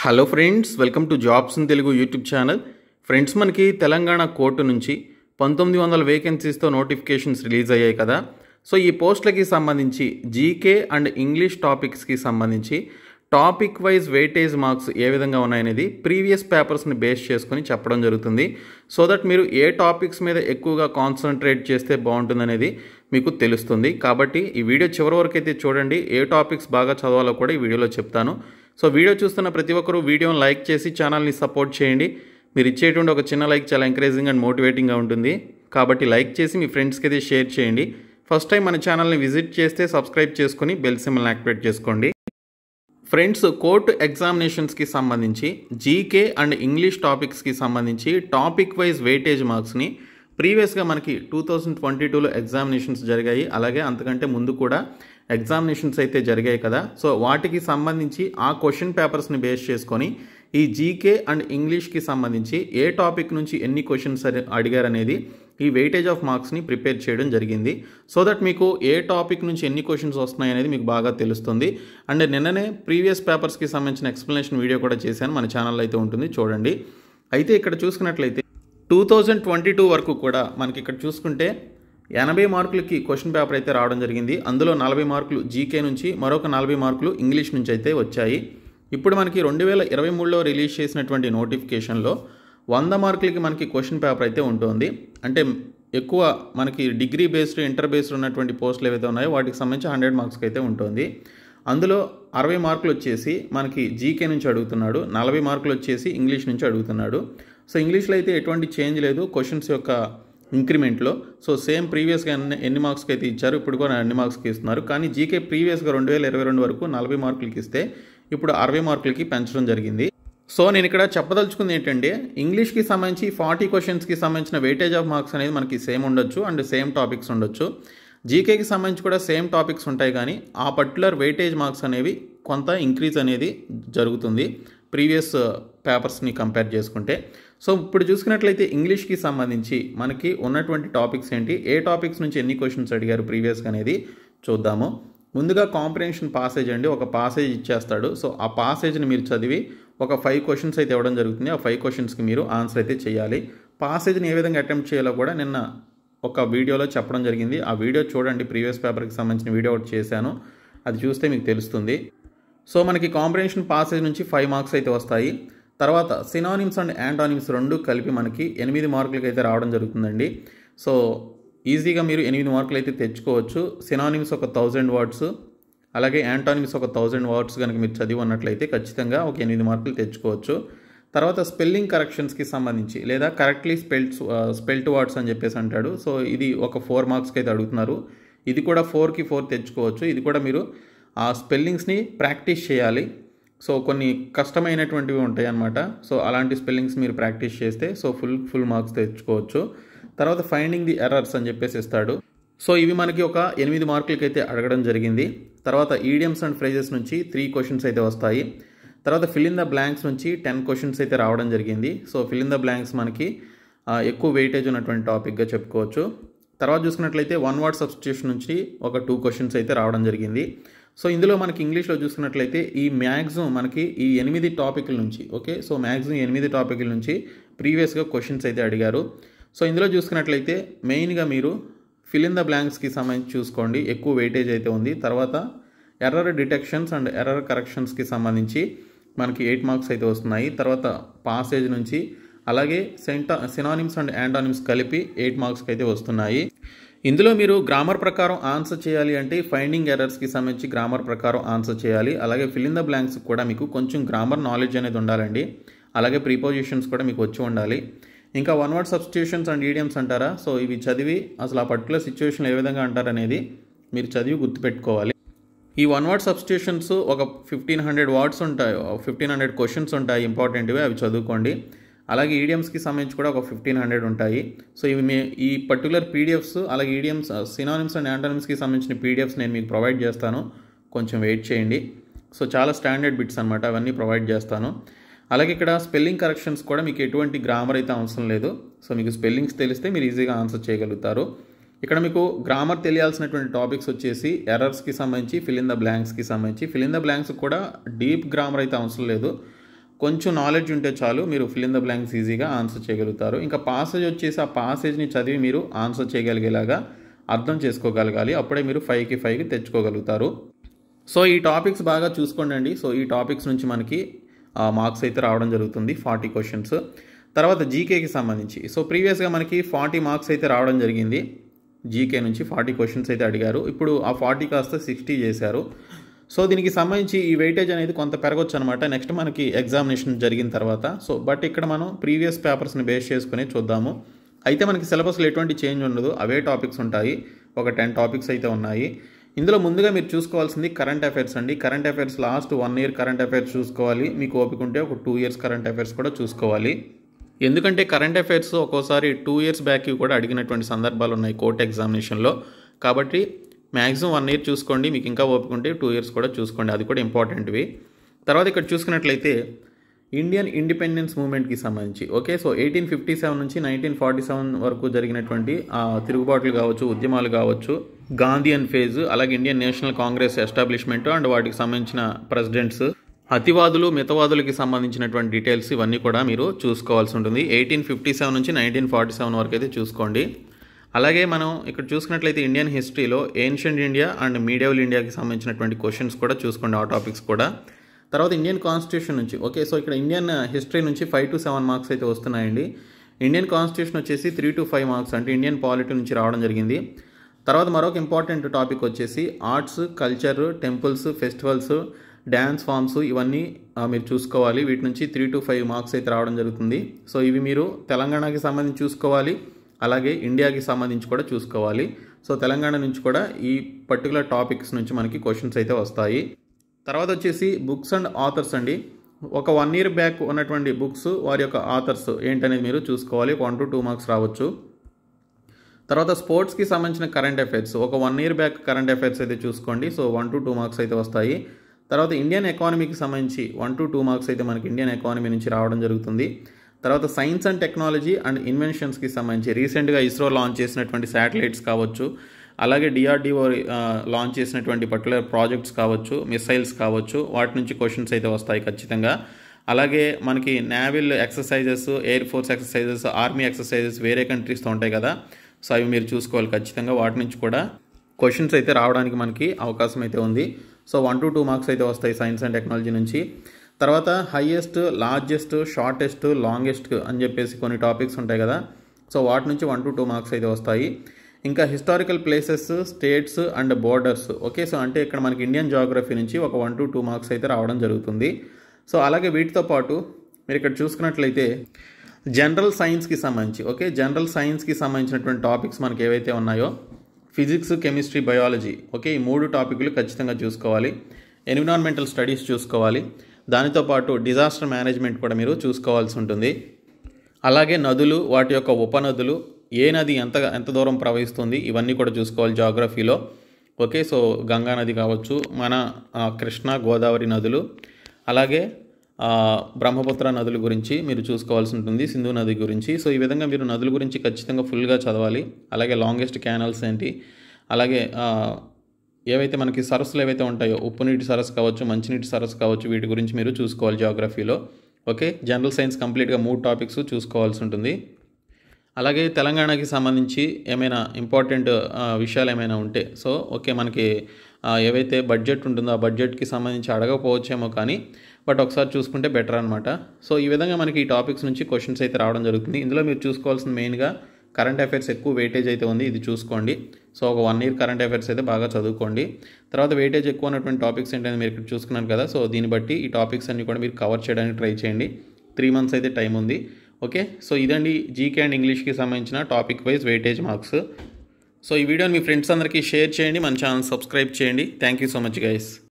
hello friends welcome to jobs in Telugu YouTube channel friends మనకి Telangana court నుంచి పంతొమ్మిది వందల వేకెన్సీస్తో నోటిఫికేషన్స్ రిలీజ్ అయ్యాయి కదా సో ఈ పోస్టులకి సంబంధించి జీకే అండ్ ఇంగ్లీష్ టాపిక్స్కి సంబంధించి టాపిక్ వైజ్ వెయిటేజ్ మార్క్స్ ఏ విధంగా ఉన్నాయనేది ప్రీవియస్ పేపర్స్ని బేస్ చేసుకొని చెప్పడం జరుగుతుంది సో దట్ మీరు ఏ టాపిక్స్ మీద ఎక్కువగా కాన్సన్ట్రేట్ చేస్తే బాగుంటుందనేది మీకు తెలుస్తుంది కాబట్టి ఈ వీడియో చివరి వరకు అయితే చూడండి ఏ టాపిక్స్ బాగా చదవాలో కూడా ఈ వీడియోలో చెప్తాను సో వీడియో చూస్తున్న ప్రతి ఒక్కరూ వీడియోని లైక్ చేసి ఛానల్ని సపోర్ట్ చేయండి మీరు ఇచ్చేటువంటి ఒక చిన్న లైక్ చాలా ఎంకరేజింగ్ అండ్ మోటివేటింగ్గా ఉంటుంది కాబట్టి లైక్ చేసి మీ ఫ్రెండ్స్కి అయితే షేర్ చేయండి ఫస్ట్ టైం మన ఛానల్ని విజిట్ చేస్తే సబ్స్క్రైబ్ చేసుకుని బెల్ సిమ్ని యాక్టివేట్ చేసుకోండి ఫ్రెండ్స్ కోర్టు ఎగ్జామినేషన్స్కి సంబంధించి జీకే అండ్ ఇంగ్లీష్ టాపిక్స్కి సంబంధించి టాపిక్ వైజ్ వెయిటేజ్ మార్క్స్ని ప్రీవియస్గా మనకి టూ థౌజండ్ ట్వంటీ టూలో ఎగ్జామినేషన్స్ జరిగాయి అలాగే అంతకంటే ముందు కూడా ఎగ్జామినేషన్స్ అయితే జరిగాయి కదా సో వాటికి సంబంధించి ఆ క్వశ్చన్ పేపర్స్ని బేస్ చేసుకొని ఈ జీకే అండ్ ఇంగ్లీష్కి సంబంధించి ఏ టాపిక్ నుంచి ఎన్ని క్వశ్చన్స్ అడిగారనేది ఈ వెయిటేజ్ ఆఫ్ మార్క్స్ని ప్రిపేర్ చేయడం జరిగింది సో దట్ మీకు ఏ టాపిక్ నుంచి ఎన్ని క్వశ్చన్స్ వస్తున్నాయనేది అనేది మీకు బాగా తెలుస్తుంది అండ్ నిన్ననే ప్రీవియస్ పేపర్స్కి సంబంధించిన ఎక్స్ప్లెనేషన్ వీడియో కూడా చేశాను మన ఛానల్లో అయితే ఉంటుంది చూడండి అయితే ఇక్కడ చూసుకున్నట్లయితే టూ థౌజండ్ ట్వంటీ టూ వరకు కూడా మనకి ఇక్కడ చూసుకుంటే ఎనభై మార్కులకి క్వశ్చన్ పేపర్ అయితే రావడం జరిగింది అందులో నలభై మార్కులు జీకే నుంచి మరొక నలభై మార్కులు ఇంగ్లీష్ నుంచి అయితే వచ్చాయి ఇప్పుడు మనకి రెండు వేల ఇరవై మూడులో రిలీజ్ చేసినటువంటి నోటిఫికేషన్లో వంద మార్కులకి మనకి క్వశ్చన్ పేపర్ అయితే ఉంటుంది అంటే ఎక్కువ మనకి డిగ్రీ బేస్డ్ ఇంటర్ బేస్డ్ ఉన్నటువంటి పోస్టులు ఏవైతే ఉన్నాయో వాటికి సంబంధించి హండ్రెడ్ మార్క్స్కి అయితే ఉంటుంది అందులో అరవై మార్కులు వచ్చేసి మనకి జీకే నుంచి అడుగుతున్నాడు నలభై మార్కులు వచ్చేసి ఇంగ్లీష్ నుంచి అడుగుతున్నాడు సో ఇంగ్లీష్లో అయితే ఎటువంటి చేంజ్ లేదు క్వశ్చన్స్ యొక్క ఇంక్రిమెంట్లో సో సేమ్ ప్రీవియస్గా ఎన్ని ఎన్ని మార్క్స్కి అయితే ఇచ్చారు ఇప్పుడు కూడా అన్ని మార్క్స్కి ఇస్తున్నారు కానీ జీకే ప్రీవియస్గా రెండు వేల ఇరవై రెండు వరకు నలభై మార్కులకి ఇస్తే ఇప్పుడు అరవై మార్కులకి పెంచడం జరిగింది సో నేను ఇక్కడ చెప్పదలుచుకుంది ఏంటంటే ఇంగ్లీష్కి సంబంధించి ఫార్టీ క్వశ్చన్స్కి సంబంధించిన వెయిటేజ్ ఆఫ్ మార్క్స్ అనేది మనకి సేమ్ ఉండొచ్చు అండ్ సేమ్ టాపిక్స్ ఉండొచ్చు జీకేకి సంబంధించి కూడా సేమ్ టాపిక్స్ ఉంటాయి కానీ ఆ పర్టికులర్ వెయిటేజ్ మార్క్స్ అనేవి కొంత ఇంక్రీజ్ అనేది జరుగుతుంది ప్రీవియస్ uh, పేపర్స్ని కంపేర్ చేసుకుంటే సో ఇప్పుడు చూసుకున్నట్లయితే ఇంగ్లీష్కి సంబంధించి మనకి ఉన్నటువంటి టాపిక్స్ ఏంటి ఏ టాపిక్స్ నుంచి ఎన్ని క్వశ్చన్స్ అడిగారు ప్రీవియస్గా అనేది చూద్దాము ముందుగా కాంప్రిహెన్షన్ పాసేజ్ అండి ఒక పాసేజ్ ఇచ్చేస్తాడు సో ఆ పాసేజ్ని మీరు చదివి ఒక ఫైవ్ క్వశ్చన్స్ అయితే ఇవ్వడం జరుగుతుంది ఆ ఫైవ్ క్వశ్చన్స్కి మీరు ఆన్సర్ అయితే చేయాలి పాసేజ్ని ఏ విధంగా అటెంప్ట్ చేయాలో కూడా నిన్న ఒక వీడియోలో చెప్పడం జరిగింది ఆ వీడియో చూడండి ప్రీవియస్ పేపర్కి సంబంధించిన వీడియో ఒకటి చేశాను అది చూస్తే మీకు తెలుస్తుంది సో మనకి కాంబినేషన్ పాసేజ్ నుంచి ఫైవ్ మార్క్స్ అయితే వస్తాయి తర్వాత సినానిమ్స్ అండ్ యాంటానిమ్స్ రెండు కలిపి మనకి ఎనిమిది మార్కులకి అయితే రావడం జరుగుతుందండి సో ఈజీగా మీరు ఎనిమిది మార్కులు అయితే తెచ్చుకోవచ్చు సినానిమ్స్ ఒక థౌజండ్ వర్డ్స్ అలాగే యాంటానిమ్స్ ఒక థౌజండ్ వర్డ్స్ కనుక మీరు చదివి ఉన్నట్లయితే ఖచ్చితంగా ఒక ఎనిమిది మార్కులు తెచ్చుకోవచ్చు తర్వాత స్పెల్లింగ్ కరెక్షన్స్కి సంబంధించి లేదా కరెక్ట్లీ స్పెల్ట్ స్పెల్ట్ వర్డ్స్ అని చెప్పేసి అంటాడు సో ఇది ఒక ఫోర్ మార్క్స్కి అయితే అడుగుతున్నారు ఇది కూడా ఫోర్కి ఫోర్ తెచ్చుకోవచ్చు ఇది కూడా మీరు ఆ స్పెల్లింగ్స్ని ప్రాక్టీస్ చేయాలి సో కొన్ని కష్టమైనటువంటివి ఉంటాయి అన్నమాట సో అలాంటి స్పెల్లింగ్స్ మీరు ప్రాక్టీస్ చేస్తే సో ఫుల్ ఫుల్ మార్క్స్ తెచ్చుకోవచ్చు తర్వాత ఫైండింగ్ ది ఎర్రర్స్ అని చెప్పేసి ఇస్తాడు సో ఇవి మనకి ఒక ఎనిమిది మార్కులకి అయితే అడగడం జరిగింది తర్వాత ఈడియమ్స్ అండ్ ఫ్రేజెస్ నుంచి త్రీ క్వశ్చన్స్ అయితే వస్తాయి తర్వాత ఫిల్ ఇన్ ద బ్లాంక్స్ నుంచి టెన్ క్వశ్చన్స్ అయితే రావడం జరిగింది so fill in the blanks మనకి ఎక్కువ వెయిటేజ్ ఉన్నటువంటి టాపిక్గా చెప్పుకోవచ్చు తర్వాత చూసుకున్నట్లయితే వన్ వర్డ్ సబ్స్టిట్యూషన్ నుంచి ఒక టూ క్వశ్చన్స్ అయితే రావడం జరిగింది సో ఇందులో మనకి ఇంగ్లీష్లో చూసుకున్నట్లయితే ఈ మ్యాక్సిమం మనకి ఈ ఎనిమిది టాపిక్ల నుంచి ఓకే సో మ్యాక్సిమం ఎనిమిది టాపిక్ల నుంచి ప్రీవియస్గా క్వశ్చన్స్ అయితే అడిగారు సో ఇందులో చూసుకున్నట్లయితే మెయిన్గా మీరు ఫిల్ ఇన్ ద బ్లాంక్స్కి సంబంధించి చూసుకోండి ఎక్కువ వెయిటేజ్ అయితే ఉంది తర్వాత ఎర్రర్ డిటెక్షన్స్ అండ్ ఎర్రర్ కరెక్షన్స్కి సంబంధించి మనకి ఎయిట్ మార్క్స్ అయితే వస్తున్నాయి తర్వాత పాసేజ్ నుంచి అలాగే సెంటా సినానిమ్స్ అండ్ యాండానిమ్స్ కలిపి ఎయిట్ మార్క్స్కి అయితే వస్తున్నాయి ఇందులో మీరు గ్రామర్ ప్రకారం ఆన్సర్ చేయాలి అంటే ఫైండింగ్ ఎర్రర్స్కి సంబంధించి గ్రామర్ ప్రకారం ఆన్సర్ చేయాలి అలాగే ఫిల్ ఇన్ ద బ్లాంక్స్ కూడా మీకు కొంచెం గ్రామర్ నాలెడ్జ్ అనేది ఉండాలండి అలాగే ప్రీపోజిషన్స్ కూడా మీకు వచ్చి ఉండాలి ఇంకా one word substitutions and idioms అంటారా సో ఇవి చదివి అసలు ఆ పర్టికులర్ సిచ్యువేషన్ ఏ విధంగా అంటారనేది మీరు చదివి గుర్తుపెట్టుకోవాలి ఈ వన్ వాట్ సబ్స్టిట్యూషన్స్ ఒక ఫిఫ్టీన్ హండ్రెడ్ వాట్స్ ఉంటాయి ఫిఫ్టీన్ హండ్రెడ్ క్వశ్చన్స్ ఉంటాయి ఇంపార్టెంట్వి అవి చదువుకోండి అలాగే ఈడియమ్స్కి సంబంధించి కూడా ఒక ఫిఫ్టీన్ హండ్రెడ్ ఉంటాయి సో ఇవి మీ ఈ పర్టికులర్ పీడిఎఫ్స్ అలాగే ఈడియమ్స్ సినానిమ్స్ అండ్ యాంటానిమ్స్కి సంబంధించిన పీడిఎఫ్స్ నేను మీకు ప్రొవైడ్ చేస్తాను కొంచెం వెయిట్ చేయండి సో చాలా స్టాండర్డ్ బిట్స్ అనమాట అవన్నీ ప్రొవైడ్ చేస్తాను అలాగే ఇక్కడ స్పెల్లింగ్ కరెక్షన్స్ కూడా మీకు ఎటువంటి గ్రామర్ అయితే అవసరం లేదు సో మీకు స్పెల్లింగ్స్ తెలిస్తే మీరు ఈజీగా ఆన్సర్ చేయగలుగుతారు ఇక్కడ మీకు గ్రామర్ తెలియాల్సినటువంటి టాపిక్స్ వచ్చేసి ఎర్రర్స్కి సంబంధించి ఫిలిన్ ద బ్లాంక్స్కి సంబంధించి ఫిలిన్ ద బ్లాంక్స్ కూడా డీప్ గ్రామర్ అయితే అవసరం లేదు కొంచెం నాలెడ్జ్ ఉంటే చాలు మీరు ఫిలిన్ ద బ్లాంక్స్ ఈజీగా ఆన్సర్ చేయగలుగుతారు ఇంకా పాసేజ్ వచ్చేసి ఆ పాసేజ్ని చదివి మీరు ఆన్సర్ చేయగలిగేలాగా అర్థం చేసుకోగలగాలి అప్పుడే మీరు ఫైవ్కి ఫైవ్కి తెచ్చుకోగలుగుతారు సో ఈ టాపిక్స్ బాగా చూసుకోండి సో ఈ టాపిక్స్ నుంచి మనకి మార్క్స్ అయితే రావడం జరుగుతుంది ఫార్టీ క్వశ్చన్స్ తర్వాత జీకేకి సంబంధించి సో ప్రీవియస్గా మనకి ఫార్టీ మార్క్స్ అయితే రావడం జరిగింది జీకే నుంచి ఫార్టీ క్వశ్చన్స్ అయితే అడిగారు ఇప్పుడు ఆ ఫార్టీ కాస్త సిక్స్టీ చేశారు సో దీనికి సంబంధించి ఈ వెయిటేజ్ అనేది కొంత పెరగొచ్చు అనమాట నెక్స్ట్ మనకి ఎగ్జామినేషన్ జరిగిన తర్వాత సో బట్ ఇక్కడ మనం ప్రీవియస్ పేపర్స్ని బేస్ చేసుకుని చూద్దాము అయితే మనకి సిలబస్లో ఎటువంటి చేంజ్ ఉండదు అవే టాపిక్స్ ఉంటాయి ఒక టెన్ టాపిక్స్ అయితే ఉన్నాయి ఇందులో ముందుగా మీరు చూసుకోవాల్సింది కరెంట్ అఫైర్స్ అండి current affairs last one year current affairs చూసుకోవాలి మీకు ఓపిక ఉంటే ఒక టూ ఇయర్స్ కరెంట్ అఫైర్స్ కూడా చూసుకోవాలి ఎందుకంటే కరెంట్ అఫైర్స్ ఒక్కోసారి టూ ఇయర్స్ బ్యాక్ కూడా అడిగినటువంటి సందర్భాలు ఉన్నాయి కోర్ట్ ఎగ్జామినేషన్లో కాబట్టి మ్యాక్సిమం వన్ ఇయర్ చూసుకోండి మీకు ఇంకా ఓపుకుంటే టూ ఇయర్స్ కూడా చూసుకోండి అది కూడా ఇంపార్టెంట్వి తర్వాత ఇక్కడ చూసుకున్నట్లయితే ఇండియన్ ఇండిపెండెన్స్ మూమెంట్కి సంబంధించి okay so eighteen fifty seven నుంచి నైన్టీన్ ఫార్టీ సెవెన్ వరకు జరిగినటువంటి తిరుగుబాట్లు కావచ్చు ఉద్యమాలు కావచ్చు గాంధీ అండ్ ఫేజ్ అలాగే Indian National Congress establishment and వాటికి సంబంధించిన ప్రెసిడెంట్స్ అతివాదులు మితవాదులకి సంబంధించినటువంటి డీటెయిల్స్ ఇవన్నీ కూడా మీరు చూసుకోవాల్సి ఉంటుంది ఎయిటీన్ ఫిఫ్టీ సెవెన్ నుంచి నైన్టీన్ ఫార్టీ సెవెన్ వరకు అయితే చూసుకోండి అలాగే మనం ఇక్కడ చూసుకున్నట్లయితే ఇండియన్ హిస్టరీలో ఏన్షియంట్ ఇండియా అండ్ మీడియావల్ ఇండియాకి సంబంధించినటువంటి క్వశ్చన్స్ కూడా చూసుకోండి ఆ టాపిక్స్ కూడా తర్వాత ఇండియన్ కాన్స్టిట్యూషన్ నుంచి ఓకే సో ఇక్కడ ఇండియన్ హిస్టరీ నుంచి ఫైవ్ టు సెవెన్ మార్క్స్ అయితే వస్తున్నాయండి ఇండియన్ కాన్స్టిట్యూషన్ వచ్చేసి త్రీ టు ఫైవ్ మార్క్స్ అంటే ఇండియన్ పాలిటీ నుంచి రావడం జరిగింది తర్వాత మరొక ఇంపార్టెంట్ టాపిక్ వచ్చేసి arts culture temples festivals dance forms ఇవన్నీ మీరు చూసుకోవాలి వీటి నుంచి త్రీ టు ఫైవ్ మార్క్స్ అయితే రావడం జరుగుతుంది సో ఇవి మీరు తెలంగాణకి సంబంధించి చూసుకోవాలి అలాగే ఇండియాకి సంబంధించి కూడా చూసుకోవాలి సో తెలంగాణ నుంచి కూడా ఈ పర్టికులర్ టాపిక్స్ నుంచి మనకి క్వశ్చన్స్ అయితే వస్తాయి తర్వాత వచ్చేసి బుక్స్ అండ్ ఆథర్స్ అండి ఒక వన్ ఇయర్ బ్యాక్ ఉన్నటువంటి బుక్స్ వారి యొక్క ఆథర్స్ ఏంటనేది మీరు చూసుకోవాలి వన్ టు టూ మార్క్స్ రావచ్చు తర్వాత స్పోర్ట్స్కి సంబంధించిన కరెంట్ అఫైర్స్ ఒక one year back current affairs అయితే చూసుకోండి so one to two marks అయితే వస్తాయి తర్వాత ఇండియన్ ఎకానమీకి సంబంధించి వన్ టు టూ మార్క్స్ అయితే మనకి ఇండియన్ ఎకానమీ నుంచి రావడం జరుగుతుంది తర్వాత సైన్స్ అండ్ టెక్నాలజీ అండ్ ఇన్వెన్షన్స్కి సంబంధించి రీసెంట్గా ఇస్రో లాంచ్ చేసినటువంటి శాటిలైట్స్ కావచ్చు అలాగే డిఆర్డిఓ లాంచ్ చేసినటువంటి పర్టికులర్ ప్రాజెక్ట్స్ కావచ్చు మిసైల్స్ కావచ్చు వాటి నుంచి క్వశ్చన్స్ అయితే వస్తాయి ఖచ్చితంగా అలాగే మనకి naval exercises air force exercises army exercises వేరే కంట్రీస్తో ఉంటాయి కదా సో అవి మీరు చూసుకోవాలి ఖచ్చితంగా వాటి నుంచి కూడా క్వశ్చన్స్ అయితే రావడానికి మనకి అవకాశం అయితే ఉంది so one to two marks అయితే వస్తాయి సైన్స్ అండ్ టెక్నాలజీ నుంచి తర్వాత హయ్యెస్ట్ లార్జెస్ట్ షార్టెస్ట్ లాంగెస్ట్ అని చెప్పేసి కొన్ని టాపిక్స్ ఉంటాయి కదా సో వాటి నుంచి వన్ టు టూ మార్క్స్ అయితే వస్తాయి ఇంకా historical places states and borders okay so అంటే ఇక్కడ మనకి ఇండియన్ జాగ్రఫీ నుంచి ఒక వన్ టు టూ మార్క్స్ అయితే రావడం జరుగుతుంది సో అలాగే వీటితో పాటు మీరు ఇక్కడ చూసుకున్నట్లయితే జనరల్ సైన్స్కి సంబంధించి ఓకే జనరల్ సైన్స్కి సంబంధించినటువంటి టాపిక్స్ మనకి ఏవైతే ఉన్నాయో ఫిజిక్స్ కెమిస్ట్రీ బయాలజీ ఓకే ఈ మూడు టాపిక్లు ఖచ్చితంగా చూసుకోవాలి ఎన్విరాన్మెంటల్ స్టడీస్ చూసుకోవాలి దానితో పాటు డిజాస్టర్ మేనేజ్మెంట్ కూడా మీరు చూసుకోవాల్సి ఉంటుంది అలాగే నదులు వాటి యొక్క ఉపనదులు ఏ నది ఎంత ఎంత దూరం ప్రవహిస్తుంది ఇవన్నీ కూడా చూసుకోవాలి జాగ్రఫీలో ఓకే సో గంగా నది కావచ్చు మన కృష్ణ గోదావరి నదులు అలాగే బ్రహ్మపుత్ర నదుల గురించి మీరు చూసుకోవాల్సి ఉంటుంది సింధు నది గురించి సో ఈ విధంగా మీరు నదుల గురించి ఖచ్చితంగా ఫుల్గా చదవాలి అలాగే లాంగెస్ట్ క్యానల్స్ ఏంటి అలాగే ఏవైతే మనకి సరస్సులు ఏవైతే ఉంటాయో ఉప్పు నీటి సరస్సు కావచ్చు మంచినీటి సరస్సు కావచ్చు వీటి గురించి మీరు చూసుకోవాలి జియోగ్రఫీలో ఓకే జనరల్ సైన్స్ కంప్లీట్గా మూడు టాపిక్స్ చూసుకోవాల్సి ఉంటుంది అలాగే తెలంగాణకి సంబంధించి ఏమైనా ఇంపార్టెంట్ విషయాలు ఏమైనా ఉంటే సో ఓకే మనకి ఏవైతే బడ్జెట్ ఉంటుందో ఆ బడ్జెట్కి సంబంధించి అడగకపోవచ్చేమో కానీ బట్ ఒకసారి చూసుకుంటే బెటర్ అనమాట సో ఈ విధంగా మనకి ఈ టాపిక్స్ నుంచి క్వశ్చన్స్ అయితే రావడం జరుగుతుంది ఇందులో మీరు చూసుకోవాల్సిన మెయిన్గా కరెంట్ అఫైర్స్ ఎక్కువ వెయిటేజ్ అయితే ఉంది ఇది చూసుకోండి సో ఒక వన్ ఇయర్ కరెంట్ అఫైర్స్ అయితే బాగా చదువుకోండి తర్వాత వెయిటేజ్ ఎక్కువ ఉన్నటువంటి టాపిక్స్ ఏంటని మీరు ఇక్కడ చూసుకున్నారు కదా సో దీన్ని బట్టి ఈ టాపిక్స్ అన్ని కూడా మీరు కవర్ చేయడానికి ట్రై చేయండి త్రీ మంత్స్ అయితే టైం ఉంది ఓకే సో ఇదండి జీకే అండ్ ఇంగ్లీష్కి సంబంధించిన topic wise weightage marks so ఈ వీడియోని మీ ఫ్రెండ్స్ అందరికీ షేర్ చేయండి మన ఛానల్ సబ్స్క్రైబ్ చేయండి thank you so much guys